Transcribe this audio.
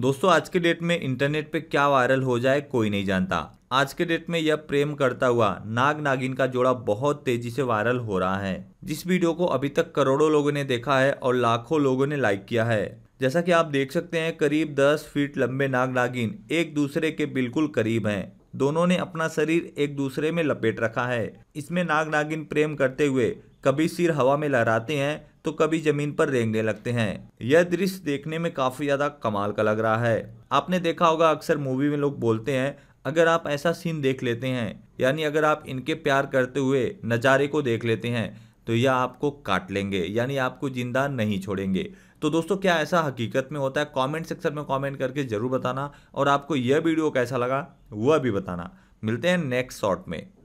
दोस्तों आज के डेट में इंटरनेट पे क्या वायरल हो जाए कोई नहीं जानता आज के डेट में यह प्रेम करता हुआ नाग नागिन का जोड़ा बहुत तेजी से वायरल हो रहा है जिस वीडियो को अभी तक करोड़ों लोगों ने देखा है और लाखों लोगों ने लाइक किया है जैसा कि आप देख सकते हैं करीब 10 फीट लंबे नाग नागिन एक दूसरे के बिल्कुल करीब हैं दोनों ने अपना शरीर एक दूसरे में लपेट रखा है इसमें नाग नागिन प्रेम करते हुए कभी सिर हवा में लहराते हैं तो कभी जमीन पर रेंगने लगते हैं यह दृश्य देखने में काफी ज्यादा कमाल का लग रहा है आपने देखा होगा अक्सर मूवी में लोग बोलते हैं अगर आप ऐसा सीन देख लेते हैं यानी अगर आप इनके प्यार करते हुए नज़ारे को देख लेते हैं तो यह आपको काट लेंगे यानी आपको जिंदा नहीं छोड़ेंगे तो दोस्तों क्या ऐसा हकीकत में होता है कमेंट सेक्शन में कमेंट करके ज़रूर बताना और आपको यह वीडियो कैसा लगा वह भी बताना मिलते हैं नेक्स्ट शॉर्ट में